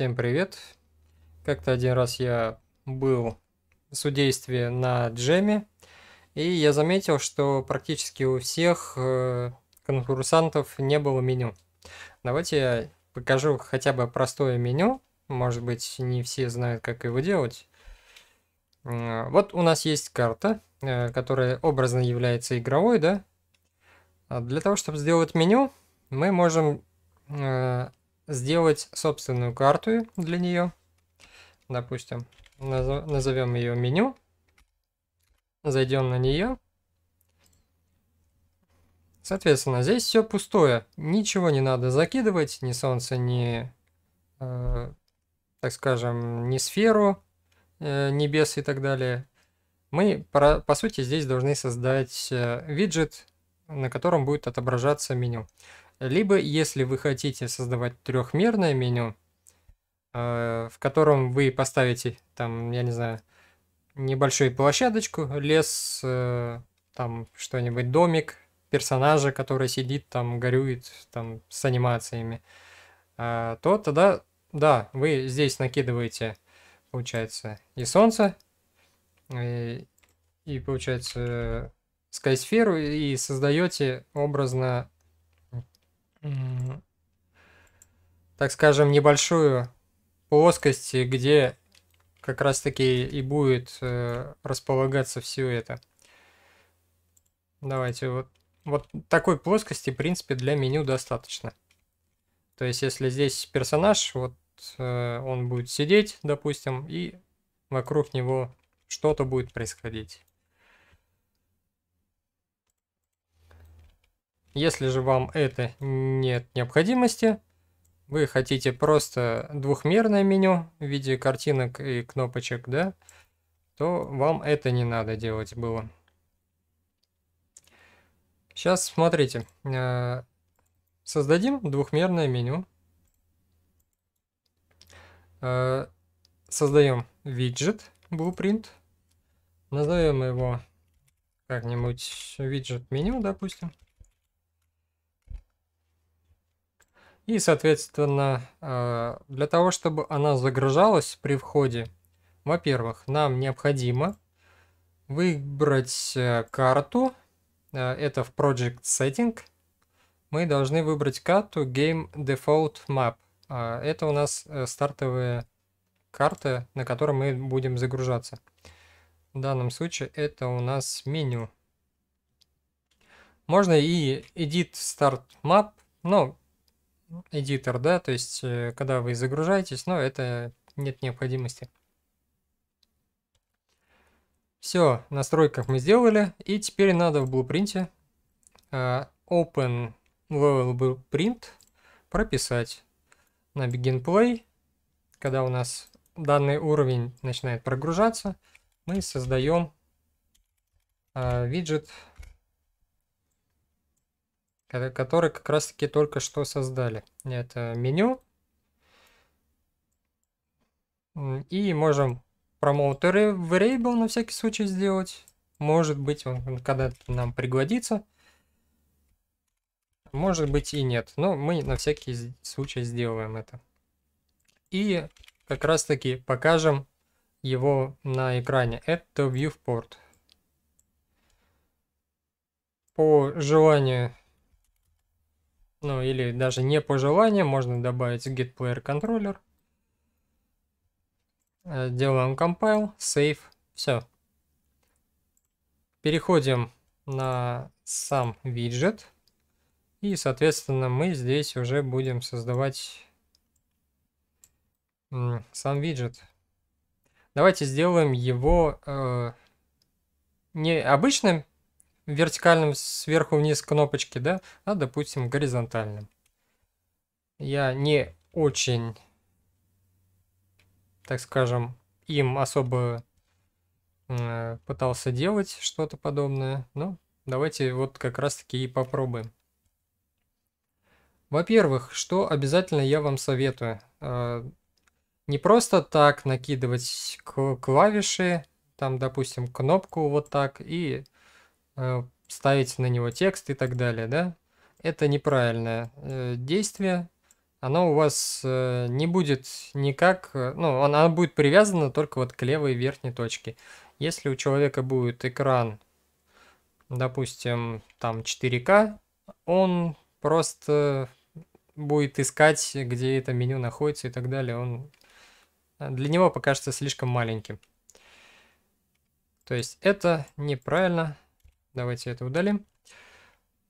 Всем привет. Как-то один раз я был в судействе на джеме, и я заметил, что практически у всех э, конкурсантов не было меню. Давайте я покажу хотя бы простое меню. Может быть, не все знают, как его делать. Вот у нас есть карта, э, которая образно является игровой, да? А для того, чтобы сделать меню, мы можем э, сделать собственную карту для нее. Допустим, назовем ее меню. Зайдем на нее. Соответственно, здесь все пустое. Ничего не надо закидывать, ни солнце, ни, э, так скажем, ни сферу э, небес и так далее. Мы, по, по сути, здесь должны создать э, виджет, на котором будет отображаться меню. Либо, если вы хотите создавать трехмерное меню, э, в котором вы поставите, там, я не знаю, небольшую площадочку, лес, э, там что-нибудь, домик, персонажа, который сидит там, горюет там с анимациями, э, то тогда, да, вы здесь накидываете, получается, и солнце, и, и получается, скайсферу, и создаете образно так скажем, небольшую плоскость, где как раз таки и будет э, располагаться все это. Давайте вот, вот такой плоскости, в принципе, для меню достаточно. То есть, если здесь персонаж, вот э, он будет сидеть, допустим, и вокруг него что-то будет происходить. Если же вам это нет необходимости, вы хотите просто двухмерное меню в виде картинок и кнопочек, да, то вам это не надо делать было. Сейчас смотрите, э, создадим двухмерное меню. Э, создаем виджет blueprint. Назовем его как-нибудь виджет меню, допустим. И, соответственно, э, для того, чтобы она загружалась при входе, во-первых, нам необходимо выбрать э, карту. Э, это в Project Setting. Мы должны выбрать карту Game Default Map. Это у нас стартовая карта, на которой мы будем загружаться. В данном случае это у нас меню. Можно и Edit Start Map, но эдитор, да, то есть э, когда вы загружаетесь, но ну, это нет необходимости. Все, настройках мы сделали, и теперь надо в Blueprint uh, э, Open Level Blueprint прописать на Begin Play, когда у нас данный уровень начинает прогружаться, мы создаем э, виджет который как раз таки только что создали. Это меню. И можем промоутеры variable на всякий случай сделать. Может быть, он когда-то нам пригодится. Может быть и нет, но мы на всякий случай сделаем это. И как раз таки покажем его на экране. Это viewport. По желанию ну или даже не по желанию, можно добавить get player controller. Э, делаем compile, save, все. Переходим на сам виджет. И, соответственно, мы здесь уже будем создавать сам виджет. Давайте сделаем его э, не обычным вертикальным сверху вниз кнопочки, да, а, допустим, горизонтальным. Я не очень, так скажем, им особо э, пытался делать что-то подобное, но давайте вот как раз-таки и попробуем. Во-первых, что обязательно я вам советую. Э, не просто так накидывать клавиши, там, допустим, кнопку вот так и Э, ставить на него текст и так далее, да? Это неправильное э, действие, оно у вас э, не будет никак, ну, оно будет привязано только вот к левой верхней точке. Если у человека будет экран, допустим, там 4К, он просто будет искать, где это меню находится и так далее. Он для него покажется слишком маленьким. То есть это неправильно. Давайте это удалим.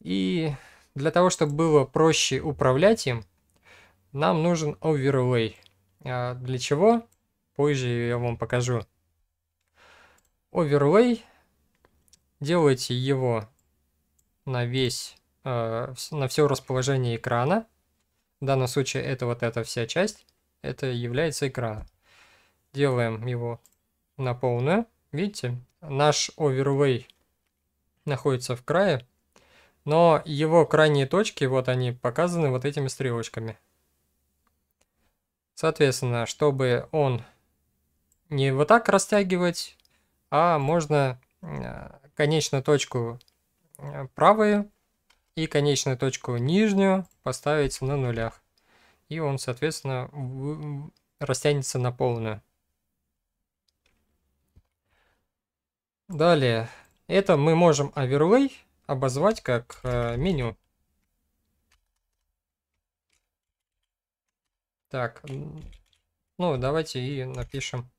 И для того, чтобы было проще управлять им, нам нужен оверлей. А для чего? Позже я вам покажу. Оверлей. Делайте его на весь, а, на все расположение экрана. В данном случае это вот эта вся часть. Это является экран. Делаем его на полную. Видите, наш оверлей находится в крае, но его крайние точки, вот они показаны вот этими стрелочками. Соответственно, чтобы он не вот так растягивать, а можно э, конечную точку э, правую и конечную точку нижнюю поставить на нулях. И он, соответственно, растянется на полную. Далее, это мы можем overlay обозвать как э, меню. Так, ну давайте и напишем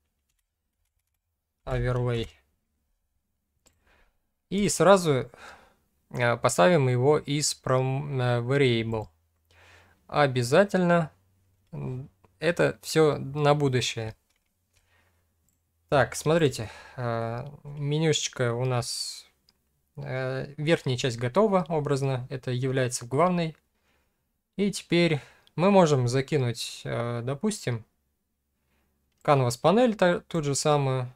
overlay. И сразу э, поставим его из from э, variable. Обязательно это все на будущее. Так, смотрите, э, менюшечка у нас, э, верхняя часть готова образно, это является главной. И теперь мы можем закинуть, э, допустим, Canvas панель тут же самую.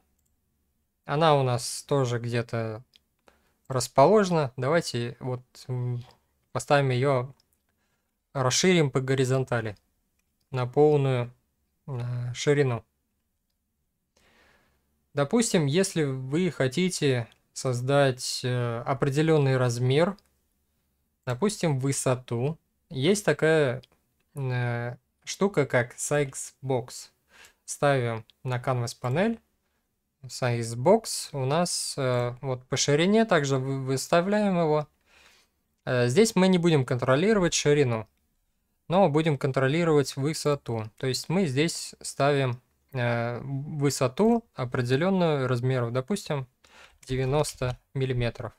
Она у нас тоже где-то расположена. Давайте вот поставим ее, расширим по горизонтали на полную ширину. Допустим, если вы хотите создать э, определенный размер, допустим, высоту, есть такая э, штука, как SizeBox. Ставим на canvas панель SizeBox. У нас э, вот по ширине также выставляем его. Э, здесь мы не будем контролировать ширину, но будем контролировать высоту. То есть мы здесь ставим Э, высоту определенную размеров допустим, 90 миллиметров.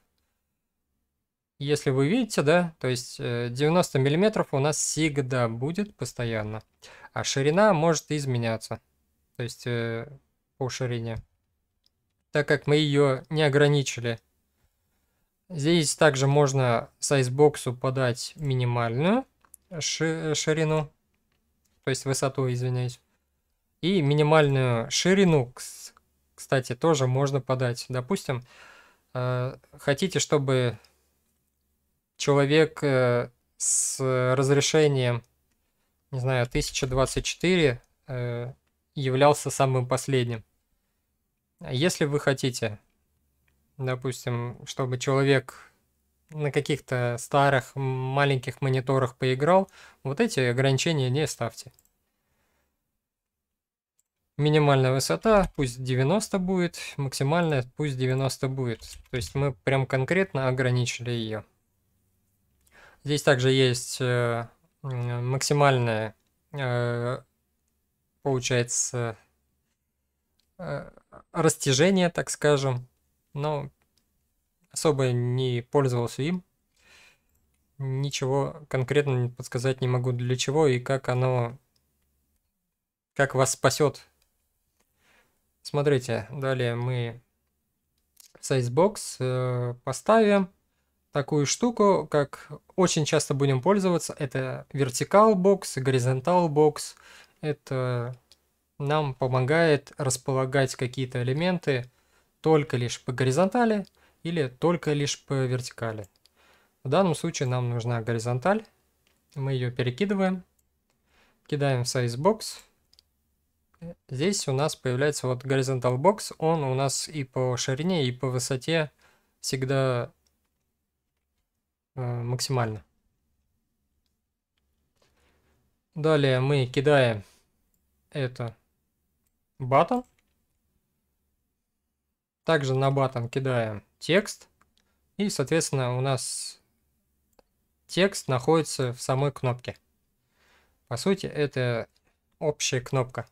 Если вы видите, да, то есть 90 э, миллиметров у нас всегда будет постоянно, а ширина может изменяться, то есть э, по ширине, так как мы ее не ограничили. Здесь также можно сайзбоксу подать минимальную ширину, то есть высоту, извиняюсь. И минимальную ширину, кстати, тоже можно подать. Допустим, э, хотите, чтобы человек э, с разрешением, не знаю, 1024 э, являлся самым последним. Если вы хотите, допустим, чтобы человек на каких-то старых маленьких мониторах поиграл, вот эти ограничения не ставьте. Минимальная высота пусть 90 будет, максимальная пусть 90 будет. То есть мы прям конкретно ограничили ее. Здесь также есть э, максимальная, э, получается, э, растяжение, так скажем. Но особо не пользовался им. Ничего конкретно подсказать не могу для чего и как оно, как вас спасет Смотрите, далее мы в Sizebox э, поставим такую штуку, как очень часто будем пользоваться. Это Vertical Box, Horizontal Box. Это нам помогает располагать какие-то элементы только лишь по горизонтали или только лишь по вертикали. В данном случае нам нужна горизонталь. Мы ее перекидываем, кидаем в SizeBox. Здесь у нас появляется вот горизонтал бокс, он у нас и по ширине, и по высоте всегда э, максимально. Далее мы кидаем это батон. Также на батон кидаем текст. И, соответственно, у нас текст находится в самой кнопке. По сути, это общая кнопка.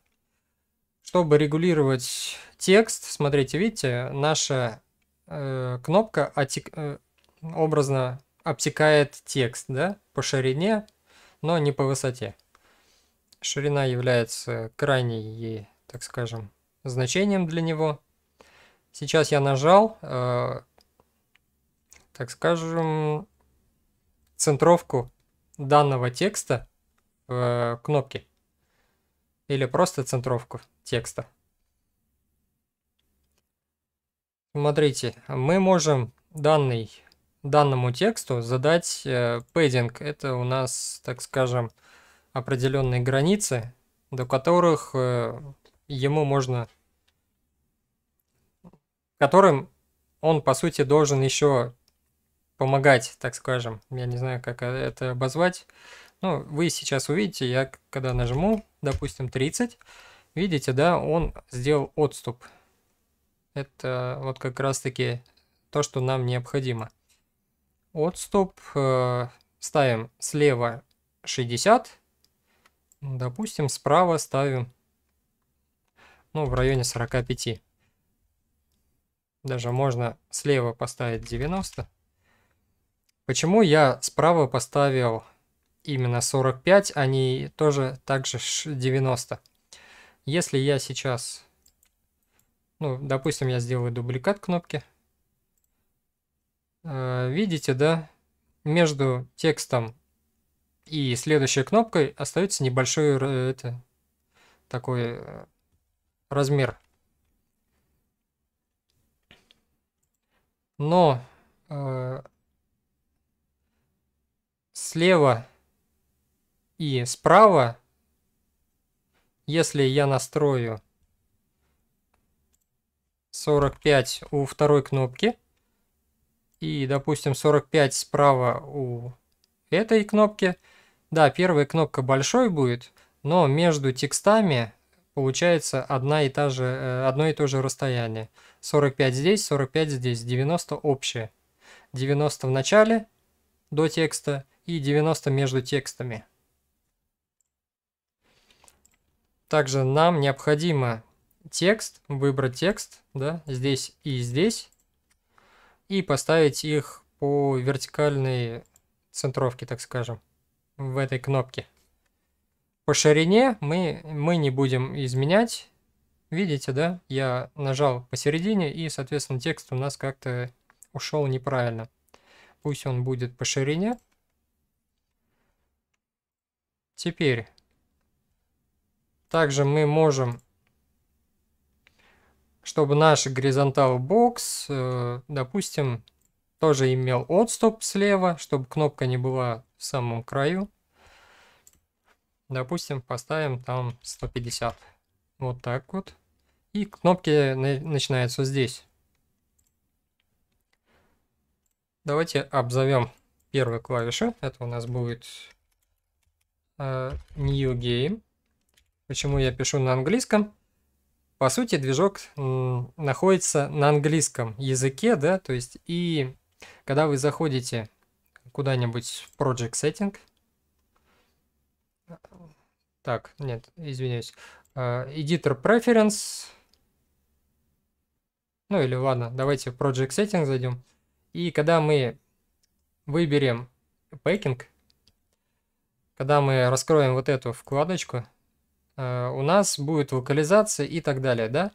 Чтобы регулировать текст, смотрите, видите, наша э, кнопка отек, э, образно обтекает текст да, по ширине, но не по высоте. Ширина является крайней, так скажем, значением для него. Сейчас я нажал, э, так скажем, центровку данного текста в э, кнопке или просто центровку текста. Смотрите, мы можем данный, данному тексту задать э, пэддинг. Это у нас, так скажем, определенные границы, до которых э, ему можно... которым он, по сути, должен еще помогать, так скажем. Я не знаю, как э, это обозвать. Ну, вы сейчас увидите, я когда нажму, допустим, 30, видите, да, он сделал отступ. Это вот как раз-таки то, что нам необходимо. Отступ э, ставим слева 60, ну, допустим, справа ставим, ну, в районе 45. Даже можно слева поставить 90. Почему я справа поставил именно 45, а не тоже также 90? Если я сейчас, ну, допустим, я сделаю дубликат кнопки. Э, видите, да? Между текстом и следующей кнопкой остается небольшой э, это, такой э, размер. Но слева и справа, если я настрою 45 у второй кнопки и, допустим, 45 справа у этой кнопки, да, первая кнопка большой будет, но между текстами получается одна и та же, э, одно и то же расстояние. 45 здесь, 45 здесь, 90 общее. 90 в начале до текста – и 90 между текстами. Также нам необходимо текст, выбрать текст, да, здесь и здесь, и поставить их по вертикальной центровке, так скажем, в этой кнопке. По ширине мы, мы не будем изменять. Видите, да, я нажал посередине, и, соответственно, текст у нас как-то ушел неправильно. Пусть он будет по ширине. Теперь, также мы можем, чтобы наш горизонтал бокс, э, допустим, тоже имел отступ слева, чтобы кнопка не была в самом краю. Допустим, поставим там 150. Вот так вот. И кнопки начинаются здесь. Давайте обзовем первую клавишу, Это у нас будет Э, New Game. Почему я пишу на английском? По сути, движок находится на английском языке, да, то есть и когда вы заходите куда-нибудь в Project Setting, так, нет, извиняюсь, э, Editor Preference, ну или ладно, давайте в Project Setting зайдем, и когда мы выберем Packing, когда мы раскроем вот эту вкладочку, э, у нас будет локализация и так далее, да?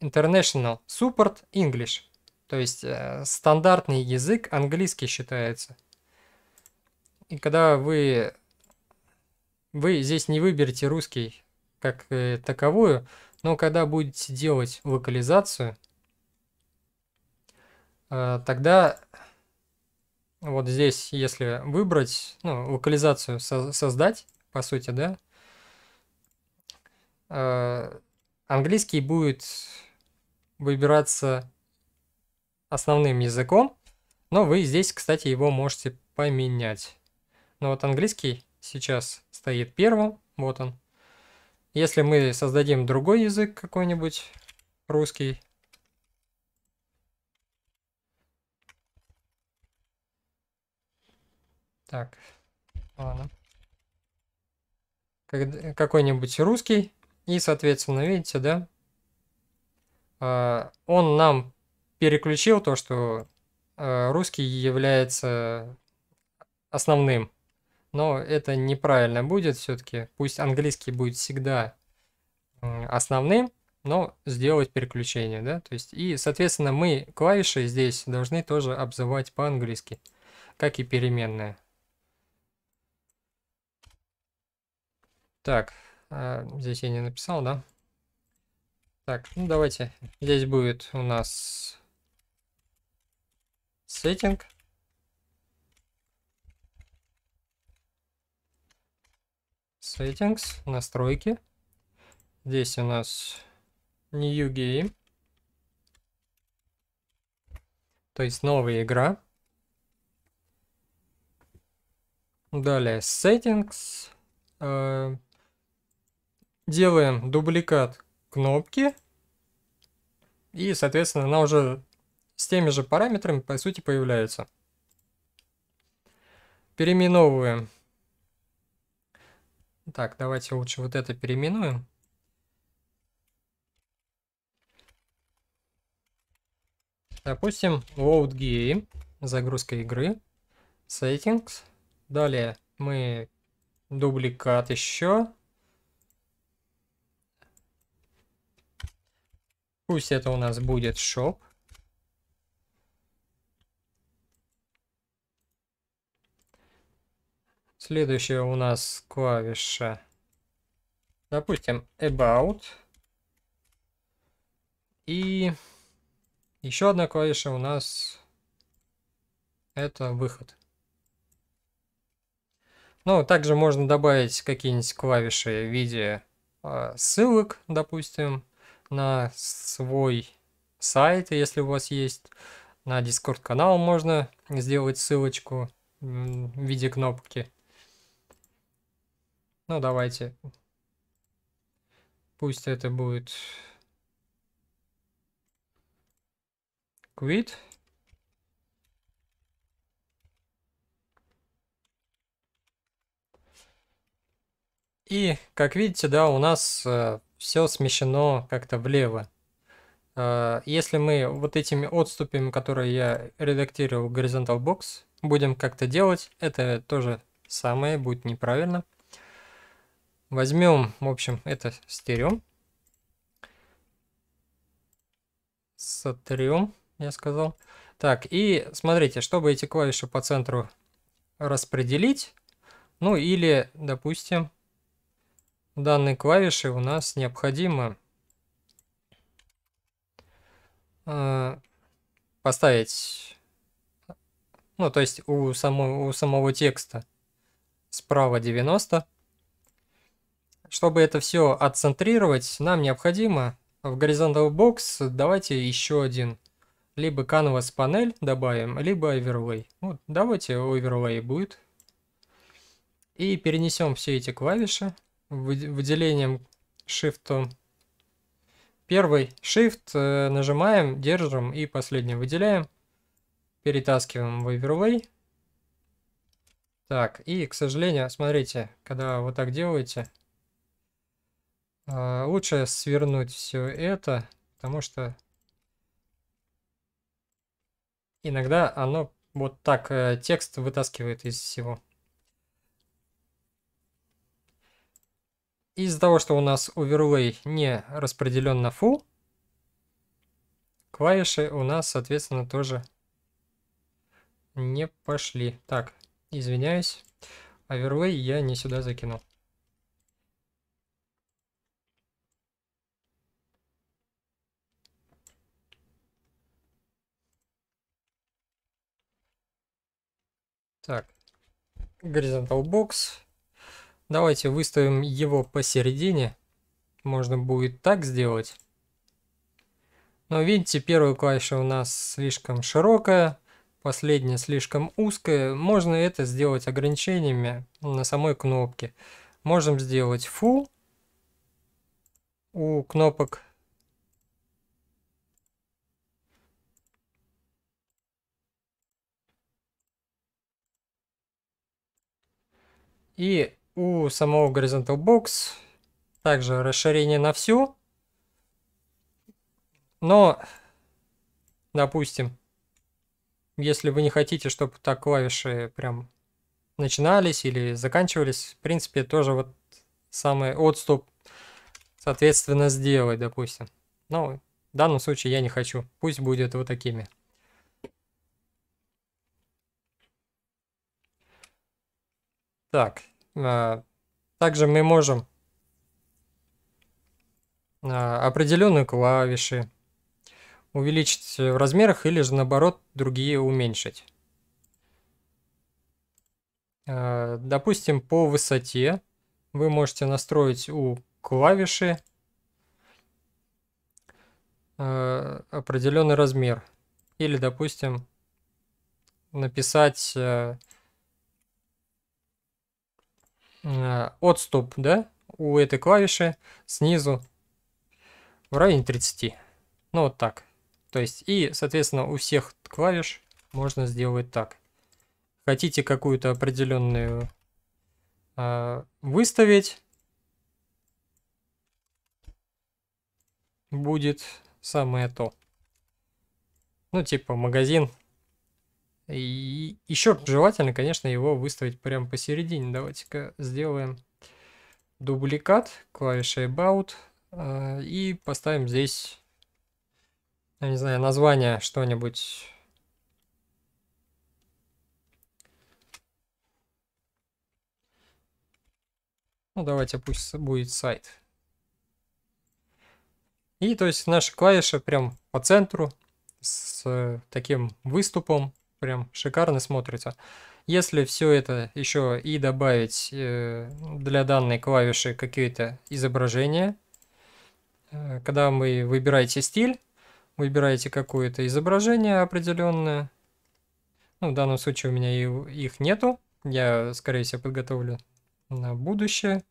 International Support English. То есть э, стандартный язык английский считается. И когда вы, вы здесь не выберете русский как э, таковую, но когда будете делать локализацию, э, тогда вот здесь, если выбрать, ну, локализацию со создать, по сути, да, э английский будет выбираться основным языком, но вы здесь, кстати, его можете поменять. Но вот английский сейчас стоит первым, вот он. Если мы создадим другой язык какой-нибудь, русский, Так, ладно. Какой-нибудь русский. И, соответственно, видите, да? А, он нам переключил то, что а, русский является основным. Но это неправильно будет все-таки. Пусть английский будет всегда основным, но сделать переключение, да, то есть, и, соответственно, мы клавиши здесь должны тоже обзывать по-английски, как и переменные. Так, а, здесь я не написал, да? Так, ну давайте. Здесь будет у нас сеттинг. Settings, настройки. Здесь у нас New Game. То есть новая игра. Далее Settings. Э, а, делаем дубликат кнопки. И, соответственно, она уже с теми же параметрами, по сути, появляется. Переименовываем. Так, давайте лучше вот это переименуем. Допустим, load game, загрузка игры, settings. Далее мы дубликат еще Пусть это у нас будет шоп. Следующая у нас клавиша. Допустим, about. И еще одна клавиша у нас это выход. Ну, также можно добавить какие-нибудь клавиши в виде э, ссылок, допустим на свой сайт, если у вас есть. На Discord канал можно сделать ссылочку в виде кнопки. Ну, давайте. Пусть это будет quit. И, как видите, да, у нас э, все смещено как-то влево. Э, если мы вот этими отступами, которые я редактировал в Horizontal Box, будем как-то делать, это тоже самое будет неправильно. Возьмем, в общем, это стерем. Сотрем, я сказал. Так, и смотрите, чтобы эти клавиши по центру распределить, ну или, допустим, данной клавиши у нас необходимо э, поставить, ну, то есть у, само, у самого текста справа 90. Чтобы это все отцентрировать, нам необходимо в горизонтал бокс давайте еще один. Либо Canvas панель добавим, либо Overlay. Вот, давайте Overlay будет. И перенесем все эти клавиши выделением Shift. Первый Shift э, нажимаем, держим и последний выделяем. Перетаскиваем в Overlay. Так, и, к сожалению, смотрите, когда вот так делаете, э, лучше свернуть все это, потому что иногда оно вот так э, текст вытаскивает из всего. Из-за того, что у нас оверлей не распределен на full, клавиши у нас, соответственно, тоже не пошли. Так, извиняюсь, оверлей я не сюда закинул. Так, горизонтал бокс. Давайте выставим его посередине. Можно будет так сделать. Но видите, первая клавиша у нас слишком широкая, последняя слишком узкая. Можно это сделать ограничениями на самой кнопке. Можем сделать Full у кнопок И у самого Horizontal Box. Также расширение на всю. Но, допустим, если вы не хотите, чтобы так клавиши прям начинались или заканчивались, в принципе, тоже вот самый отступ, соответственно, сделать, допустим. Но в данном случае я не хочу. Пусть будет вот такими. Так, а, также мы можем а, определенные клавиши увеличить в размерах или же наоборот другие уменьшить. А, допустим, по высоте вы можете настроить у клавиши определенный размер. Или, допустим, написать Э, отступ, да, у этой клавиши снизу в районе 30. Ну, вот так. То есть, и, соответственно, у всех клавиш можно сделать так. Хотите какую-то определенную э, выставить, будет самое то. Ну, типа магазин и еще желательно, конечно, его выставить прямо посередине. Давайте-ка сделаем дубликат клавиши About а, и поставим здесь, я не знаю, название что-нибудь. Ну, давайте пусть будет сайт. И то есть наши клавиши прям по центру с таким выступом прям шикарно смотрится. Если все это еще и добавить э, для данной клавиши какие-то изображения, э, когда вы выбираете стиль, выбираете какое-то изображение определенное, ну, в данном случае у меня их нету, я, скорее всего, подготовлю на будущее,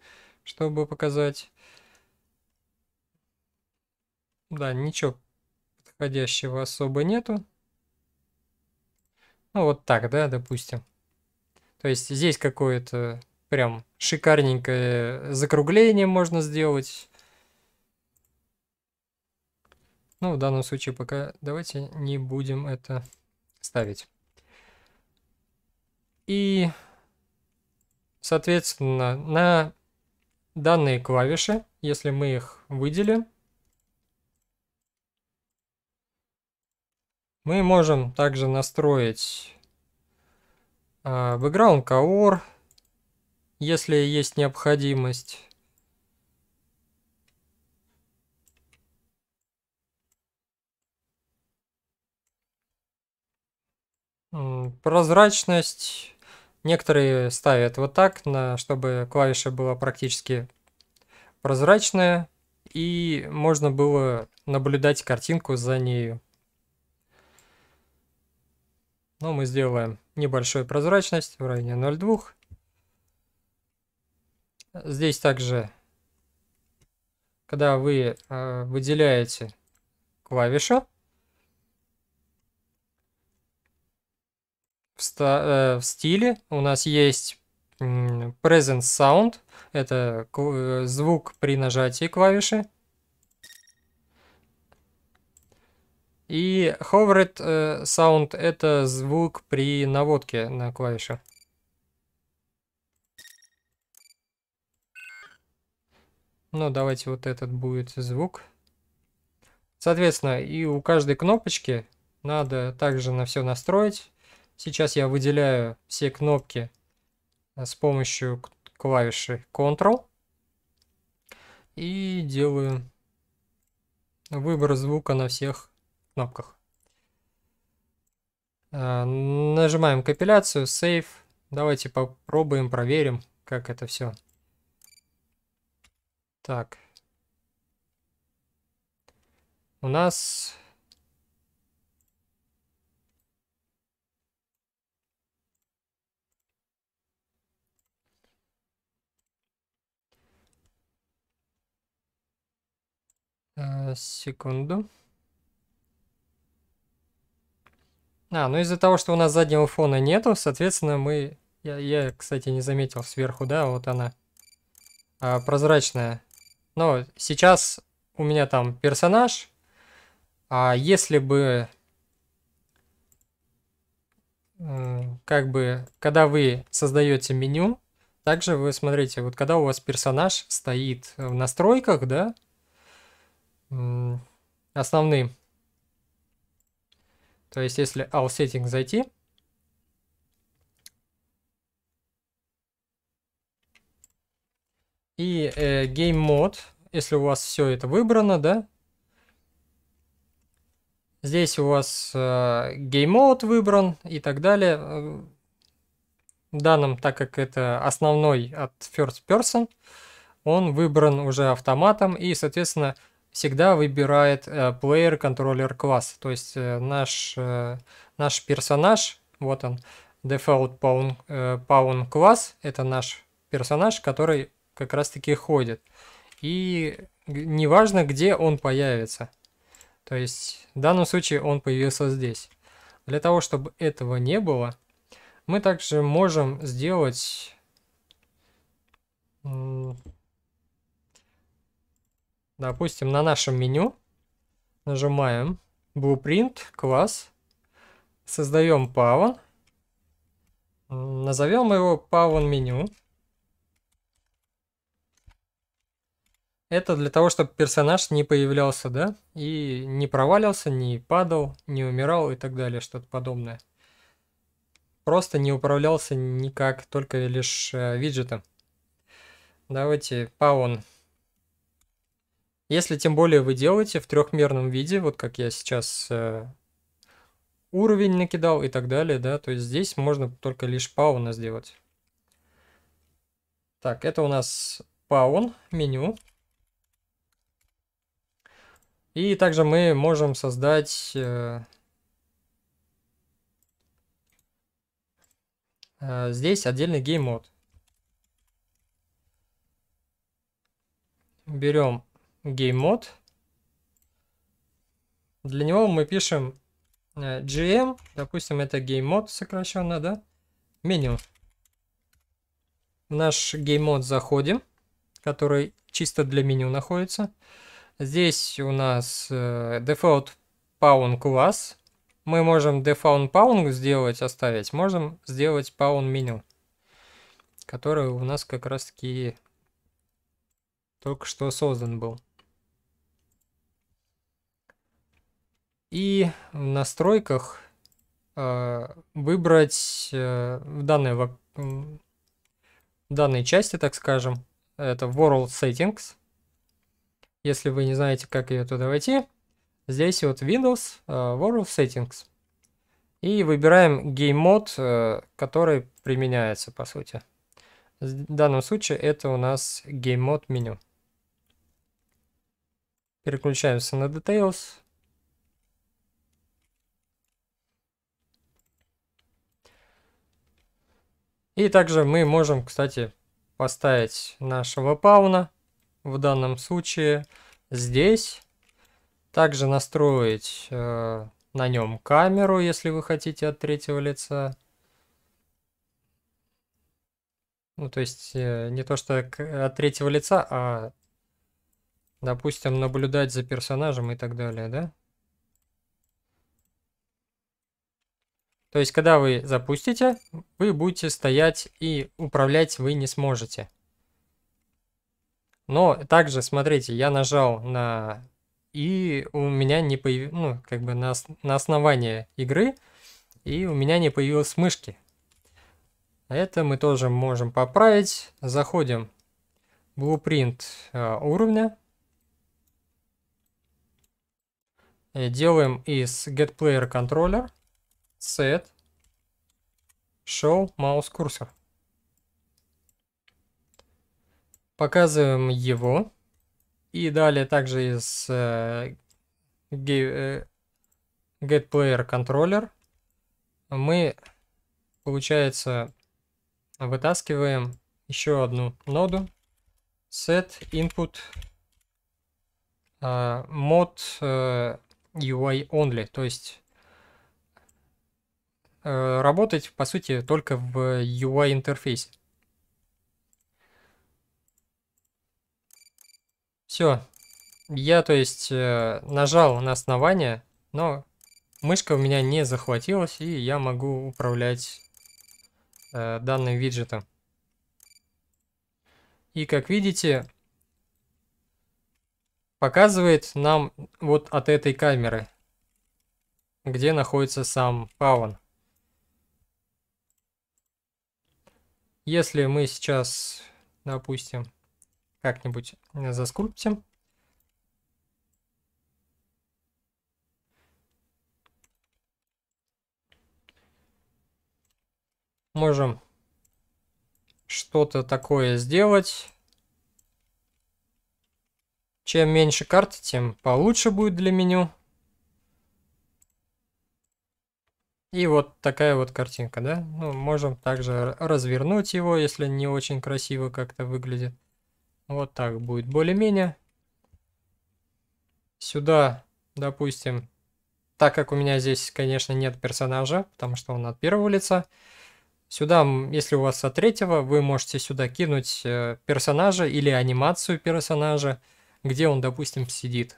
чтобы показать. Да, ничего подходящего особо нету. Ну, вот так, да, допустим. То есть здесь какое-то прям шикарненькое закругление можно сделать. Ну, в данном случае пока давайте не будем это ставить. И, соответственно, на данные клавиши, если мы их выделим, Мы можем также настроить background а, color, если есть необходимость. Прозрачность. Некоторые ставят вот так, на, чтобы клавиша была практически прозрачная, и можно было наблюдать картинку за нею. Но ну, мы сделаем небольшую прозрачность в районе 0,2. Здесь также, когда вы э, выделяете клавишу, в, ста, э, в стиле у нас есть present Sound, это э, звук при нажатии клавиши. И hovered э, sound это звук при наводке на клавишу. Ну, давайте вот этот будет звук. Соответственно, и у каждой кнопочки надо также на все настроить. Сейчас я выделяю все кнопки э, с помощью клавиши Ctrl. И делаю выбор звука на всех кнопках. Э, нажимаем компиляцию, save. Давайте попробуем, проверим, как это все. Так. У нас... Э, секунду. А, ну из-за того, что у нас заднего фона нету, соответственно, мы... Я, я кстати, не заметил сверху, да, вот она. А, прозрачная. Но сейчас у меня там персонаж. А если бы... Как бы, когда вы создаете меню, также вы смотрите, вот когда у вас персонаж стоит в настройках, да, основным, то есть, если all setting зайти, и э, game mode, если у вас все это выбрано, да, здесь у вас э, game mode выбран и так далее. Э, в данном, так как это основной от first person, он выбран уже автоматом и, соответственно, всегда выбирает player controller класс. То есть э, наш, э, наш персонаж, вот он, default pawn, pawn класс, это наш персонаж, который как раз таки ходит. И неважно, где он появится. То есть в данном случае он появился здесь. Для того, чтобы этого не было, мы также можем сделать Допустим, на нашем меню нажимаем Blueprint, класс, создаем паван, назовем его паван меню. Это для того, чтобы персонаж не появлялся, да? И не провалился, не падал, не умирал и так далее, что-то подобное. Просто не управлялся никак, только лишь э, виджетом. Давайте паун если тем более вы делаете в трехмерном виде, вот как я сейчас э, уровень накидал и так далее, да, то есть здесь можно только лишь пауна сделать. Так, это у нас паун, меню. И также мы можем создать... Э, э, здесь отдельный гейм-мод. Берем GameMod. Для него мы пишем э, GM, допустим, это GameMod сокращенно, да? Меню. В наш GameMod заходим, который чисто для меню находится. Здесь у нас э, Default Pawn класс. Мы можем Default Pawn сделать, оставить. Можем сделать Pawn меню, который у нас как раз таки только что создан был. и в настройках э, выбрать э, в, данной, в данной части, так скажем, это World Settings. Если вы не знаете, как ее туда войти, здесь вот Windows, э, World Settings. И выбираем Game Mode, э, который применяется, по сути. В данном случае это у нас Game Mode меню. Переключаемся на Details, И также мы можем, кстати, поставить нашего пауна в данном случае здесь. Также настроить э, на нем камеру, если вы хотите от третьего лица. Ну, то есть э, не то, что от третьего лица, а, допустим, наблюдать за персонажем и так далее, да? То есть, когда вы запустите, вы будете стоять и управлять вы не сможете. Но также, смотрите, я нажал на... И у меня не появилось... Ну, как бы на, на основании игры. И у меня не появилось мышки. Это мы тоже можем поправить. Заходим в blueprint э, уровня. Э, делаем из getPlayer контроллер. controller set show mouse cursor. Показываем его. И далее также из э, э, get player controller мы, получается, вытаскиваем еще одну ноду set input э, mod э, UI only, то есть Э, работать, по сути, только в UI-интерфейсе. Все. Я, то есть, э, нажал на основание, но мышка у меня не захватилась, и я могу управлять э, данным виджетом. И, как видите, показывает нам вот от этой камеры, где находится сам фаун. Если мы сейчас, допустим, как-нибудь э, заскульптим, можем что-то такое сделать. Чем меньше карт, тем получше будет для меню. И вот такая вот картинка, да? Ну, можем также развернуть его, если не очень красиво как-то выглядит. Вот так будет более-менее. Сюда, допустим, так как у меня здесь, конечно, нет персонажа, потому что он от первого лица, сюда, если у вас от третьего, вы можете сюда кинуть э, персонажа или анимацию персонажа, где он, допустим, сидит.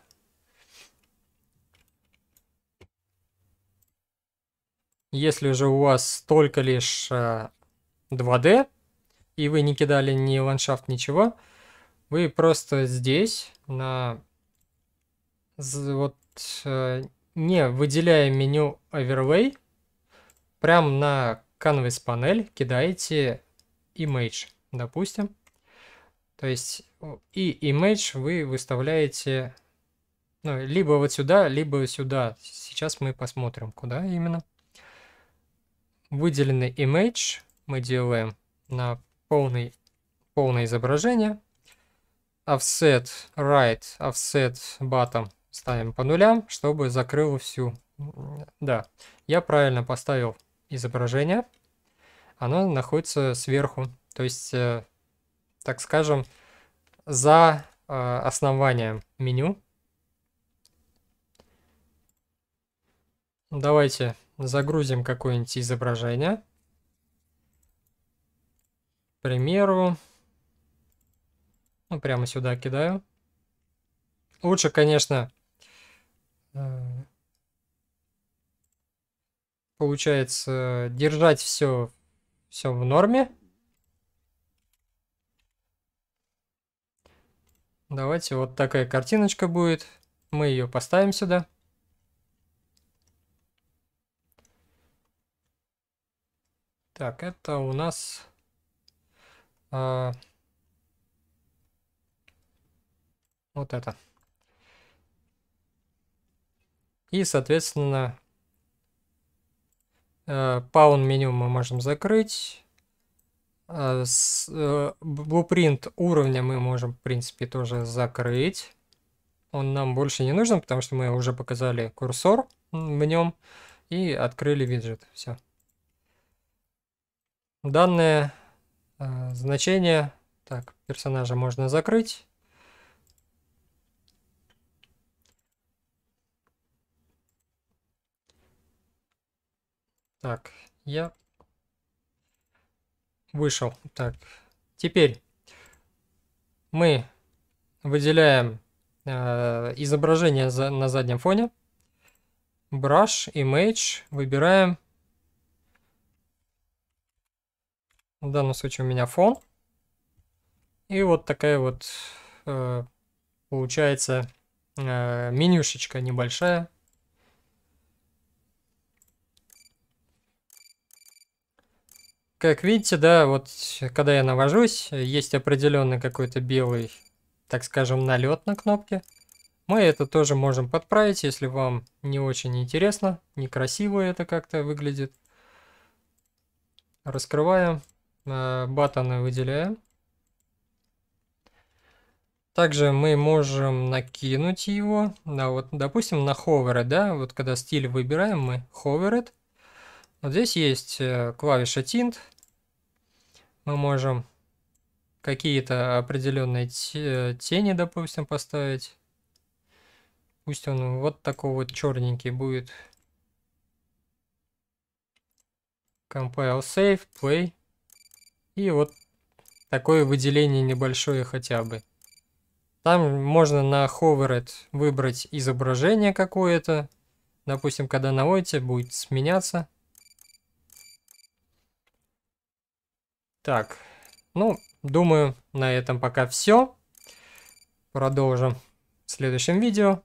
Если же у вас только лишь 2D, э, и вы не кидали ни ландшафт, ничего, вы просто здесь, на вот э, не выделяя меню Overlay, прям на Canvas панель кидаете Image, допустим. То есть и Image вы выставляете ну, либо вот сюда, либо сюда. Сейчас мы посмотрим, куда именно выделенный image мы делаем на полный, полное изображение. Offset right, offset bottom ставим по нулям, чтобы закрыло всю. Да, я правильно поставил изображение. Оно находится сверху, то есть, э, так скажем, за э, основанием меню. Давайте Загрузим какое-нибудь изображение. К примеру, ну, прямо сюда кидаю. Лучше, конечно, э, получается держать все, все в норме. Давайте вот такая картиночка будет. Мы ее поставим сюда. Так, это у нас... А, вот это. И, соответственно, э, паун меню мы можем закрыть. Э, с, blueprint э, уровня мы можем, в принципе, тоже закрыть. Он нам больше не нужен, потому что мы уже показали курсор в нем и открыли виджет. Все данное э, значение, так, персонажа можно закрыть. Так, я вышел. Так, теперь мы выделяем э, изображение за, на заднем фоне. Brush, Image, выбираем В данном случае у меня фон. И вот такая вот э, получается э, менюшечка небольшая. Как видите, да, вот когда я навожусь, есть определенный какой-то белый, так скажем, налет на кнопке. Мы это тоже можем подправить, если вам не очень интересно, некрасиво это как-то выглядит. Раскрываем. Э, Баттоны выделяем. Также мы можем накинуть его, да, вот, допустим, на hover, да, вот когда стиль выбираем, мы hover Вот здесь есть э, клавиша tint. Мы можем какие-то определенные тени, допустим, поставить. Пусть он вот такой вот черненький будет. Compile, save, play. И вот такое выделение небольшое хотя бы. Там можно на Hovered выбрать изображение какое-то. Допустим, когда наводите, будет сменяться. Так, ну, думаю, на этом пока все. Продолжим в следующем видео.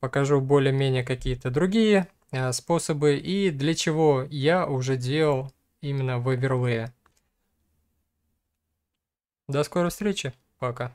Покажу более-менее какие-то другие э, способы и для чего я уже делал именно в Overlay. До скорой встречи. Пока.